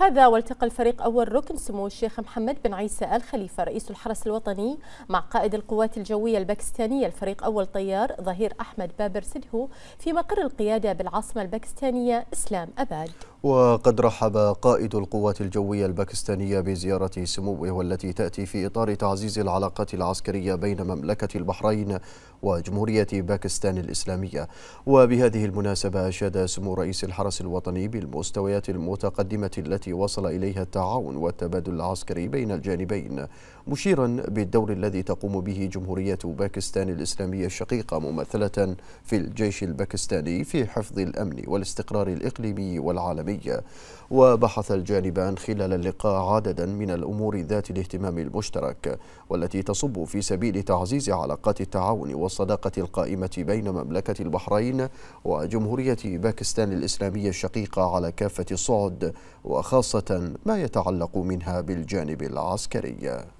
هذا والتقى الفريق أول ركن سمو الشيخ محمد بن عيسى آل خليفة رئيس الحرس الوطني مع قائد القوات الجوية الباكستانية الفريق أول طيار ظهير أحمد بابر سدهو في مقر القيادة بالعاصمة الباكستانية إسلام أباد وقد رحب قائد القوات الجوية الباكستانية بزيارة سموه والتي تأتي في إطار تعزيز العلاقات العسكرية بين مملكة البحرين وجمهورية باكستان الإسلامية وبهذه المناسبة أشاد سمو رئيس الحرس الوطني بالمستويات المتقدمة التي وصل إليها التعاون والتبادل العسكري بين الجانبين مشيرا بالدور الذي تقوم به جمهورية باكستان الإسلامية الشقيقة ممثلة في الجيش الباكستاني في حفظ الأمن والاستقرار الإقليمي والعالمي العالمية وبحث الجانبان خلال اللقاء عددا من الأمور ذات الاهتمام المشترك والتي تصب في سبيل تعزيز علاقات التعاون والصداقة القائمة بين مملكة البحرين وجمهورية باكستان الإسلامية الشقيقة على كافة الصعد وخاصة ما يتعلق منها بالجانب العسكري